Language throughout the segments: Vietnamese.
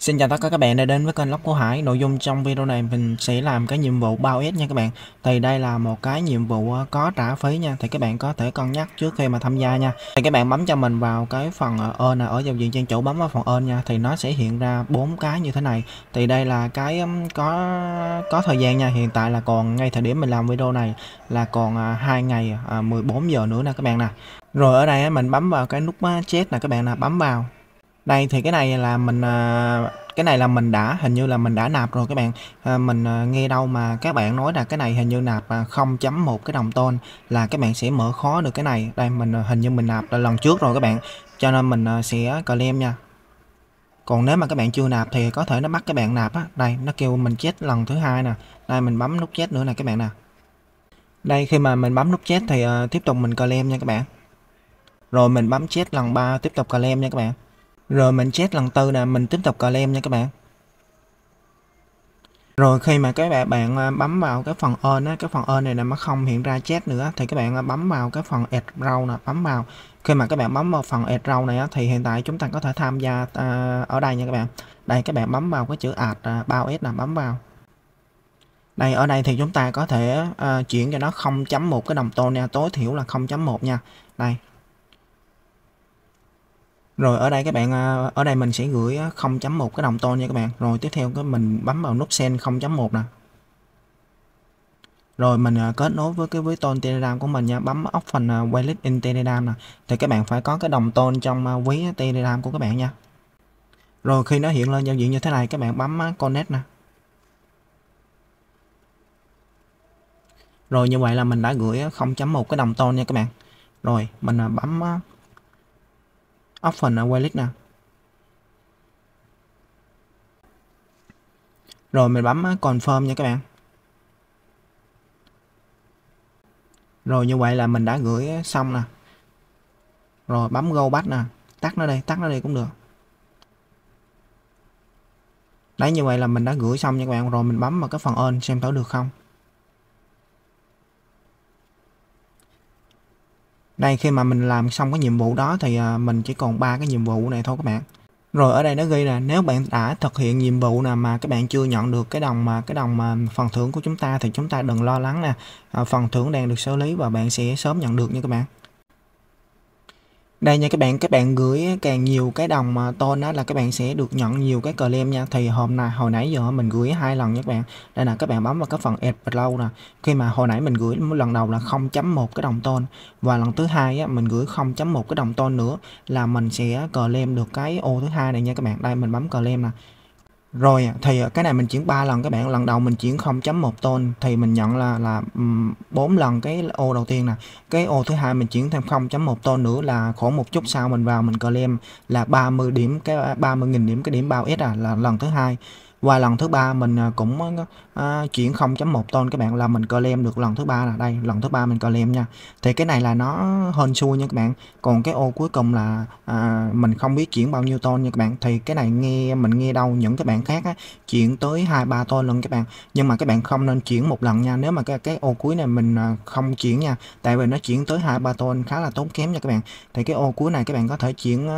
Xin chào tất cả các bạn đã đến với kênh Lóc của Hải Nội dung trong video này mình sẽ làm cái nhiệm vụ bao S nha các bạn Thì đây là một cái nhiệm vụ ờ, có trả phí nha Thì các bạn có thể cân nhắc trước khi mà tham gia nha Thì các bạn bấm cho mình vào cái phần ờ, earn ở dòng diện trang chủ bấm vào phần ơn nha Thì nó sẽ hiện ra bốn cái như thế này Thì đây là cái có có thời gian nha Hiện tại là còn ngay thời điểm mình làm video này là còn ờ, hai ngày 14 giờ nữa nè các bạn nè Rồi ở đây mình bấm vào cái nút chết nè các bạn nè bấm vào đây thì cái này là mình à, cái này là mình đã hình như là mình đã nạp rồi các bạn à, mình à, nghe đâu mà các bạn nói là cái này hình như nạp à, 0.1 cái đồng tôn là các bạn sẽ mở khó được cái này đây mình hình như mình nạp lần trước rồi các bạn cho nên mình à, sẽ claim nha còn nếu mà các bạn chưa nạp thì có thể nó bắt các bạn nạp á đây nó kêu mình chết lần thứ hai nè đây mình bấm nút chết nữa nè các bạn nè đây khi mà mình bấm nút chết thì à, tiếp tục mình claim nha các bạn rồi mình bấm chết lần 3 tiếp tục claim nha các bạn rồi mình check lần tư nè mình tiếp tục lem nha các bạn. Rồi khi mà các bạn bạn à, bấm vào cái phần earn á, cái phần earn này là nó không hiện ra chat nữa thì các bạn à, bấm vào cái phần add row nè, bấm vào. Khi mà các bạn bấm vào phần add row này á, thì hiện tại chúng ta có thể tham gia à, ở đây nha các bạn. Đây các bạn bấm vào cái chữ add à, bao s là bấm vào. Đây ở đây thì chúng ta có thể à, chuyển cho nó 0.1 cái đồng tô nha, tối thiểu là 0.1 nha. Đây, rồi ở đây các bạn à, ở đây mình sẽ gửi 0.1 à, cái đồng tôn nha các bạn rồi tiếp theo cái mình bấm vào nút send 0.1 nè rồi mình à, kết nối với cái với tôn telegram của mình nha bấm option wallet in telegram nè thì các bạn phải có cái đồng tôn trong ví telegram của các bạn nha rồi khi nó hiện lên giao diện như thế này các bạn bấm connect nè rồi như vậy là mình đã gửi 0.1 cái đồng tôn nha các bạn rồi mình bấm option ở wallet nào rồi mình bấm uh, confirm nha các bạn rồi như vậy là mình đã gửi uh, xong nè rồi bấm go back nè tắt nó đây tắt nó đây cũng được đấy như vậy là mình đã gửi xong nha các bạn rồi mình bấm vào cái phần on xem có được không đây khi mà mình làm xong cái nhiệm vụ đó thì à, mình chỉ còn ba cái nhiệm vụ này thôi các bạn rồi ở đây nó ghi là nếu bạn đã thực hiện nhiệm vụ nào mà các bạn chưa nhận được cái đồng mà cái đồng mà phần thưởng của chúng ta thì chúng ta đừng lo lắng nè à, phần thưởng đang được xử lý và bạn sẽ sớm nhận được nha các bạn đây nha các bạn các bạn gửi càng nhiều cái đồng mà tôn đó là các bạn sẽ được nhận nhiều cái cờ lem nha thì hôm nay hồi nãy giờ mình gửi hai lần nha các bạn đây là các bạn bấm vào cái phần add lâu nè khi mà hồi nãy mình gửi lần đầu là 0.1 cái đồng tôn và lần thứ hai á, mình gửi 0.1 cái đồng tôn nữa là mình sẽ cờ lem được cái ô thứ hai này nha các bạn đây mình bấm cờ lem nè rồi thì ờ, cái này mình chuyển 3 lần các bạn, lần đầu mình chuyển 0.1 ton thì mình nhận là là 4 lần cái ô đầu tiên nè. Cái ô thứ hai mình chuyển thêm 0.1 ton nữa là khổ một chút sau mình vào mình claim là 30 điểm cái 30.000 điểm cái điểm bao S à là lần thứ hai. Qua lần thứ ba mình ờ, cũng ờ, chuyển 0.1 ton các bạn là mình claim được lần thứ ba là đây lần thứ ba mình claim nha thì cái này là nó hơn xui nha các bạn còn cái ô cuối cùng là à, mình không biết chuyển bao nhiêu ton nha các bạn thì cái này nghe mình nghe đâu những các bạn khác á, chuyển tới hai ba ton lần các bạn nhưng mà các bạn không nên chuyển một lần nha nếu mà cái cái ô cuối này mình à, không chuyển nha tại vì nó chuyển tới hai ba ton khá là tốn kém nha các bạn thì cái ô cuối này các bạn có thể chuyển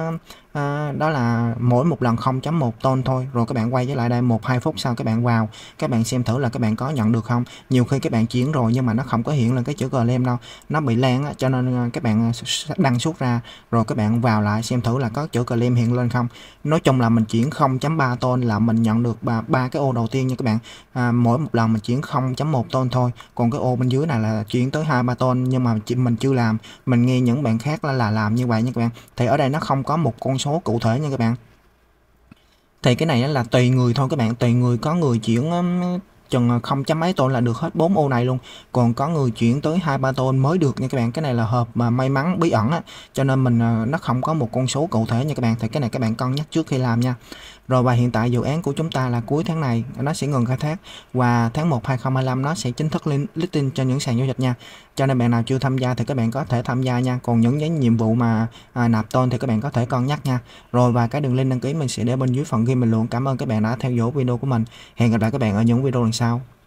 à, đó là mỗi một lần 0.1 ton thôi rồi các bạn quay trở lại đây một hai phút sau các bạn vào các bạn xem thử thử là các bạn có nhận được không nhiều khi các bạn chuyển rồi nhưng mà nó không có hiện lên cái chữ claim đâu nó bị lan á, cho nên à, các bạn à, đăng xuất ra rồi các bạn vào lại xem thử là có chữ claim hiện lên không nói chung là mình chuyển 0.3 ton là mình nhận được ba ba cái ô đầu tiên nha các bạn à, mỗi một lần mình chuyển 0.1 ton thôi còn cái ô bên dưới này là chuyển tới hai ba ton nhưng mà mình chưa làm mình nghe những bạn khác là, là làm như vậy nha các bạn thì ở đây nó không có một con số cụ thể nha các bạn thì cái này là tùy người thôi các bạn tùy người có người chuyển chừng ờ, không chấm mấy tôn là được hết 4 ô này luôn còn có người chuyển tới hai ba tôn mới được nha các bạn cái này là hợp mà may mắn bí ẩn á cho nên mình ờ, nó không có một con số cụ thể nha các bạn thì cái này các bạn cân nhắc trước khi làm nha rồi và hiện tại dự án của chúng ta là cuối tháng này nó sẽ ngừng khai thác và tháng 1 2025 nó sẽ chính thức lên listing cho những sàn giao dịch nha. Cho nên bạn nào chưa tham gia thì các bạn có thể tham gia nha. Còn những cái nhiệm vụ mà à, nạp tôn thì các bạn có thể cân nhắc nha. Rồi và cái đường link đăng ký mình sẽ để bên dưới phần ghi bình luận. Cảm ơn các bạn đã theo dõi video của mình. Hẹn gặp lại các bạn ở những video lần sau.